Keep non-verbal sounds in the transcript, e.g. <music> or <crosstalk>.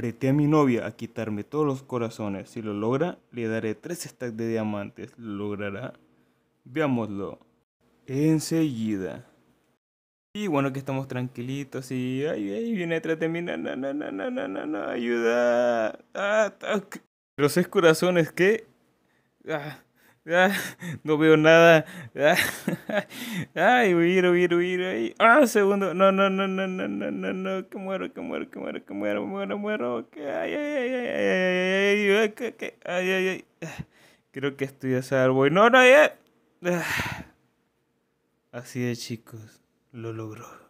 Apreté a mi novia a quitarme todos los corazones. Si lo logra, le daré tres stacks de diamantes. ¿Lo logrará? Veámoslo. Enseguida. Y bueno que estamos tranquilitos y... ¡Ay, ay! Viene atrás de mí. ¡No, no, no, no, no, no, ayuda ¡Ah! ah Los seis corazones, ¿qué? ¡Ah! Ah, <laughs> no veo nada. Ah, <laughs> ay, huir, huir, huir. Ay. Ah, segundo. No, no, no, no, no, no, no, no. Que muero, que muero, que muero, que muero, muero, muero. Que, ay, ay, ay, ay, ay, ay, ay, ay, ay. Creo que estoy a salvo. Y no, no, ya. Ah. Así es, chicos. Lo logró.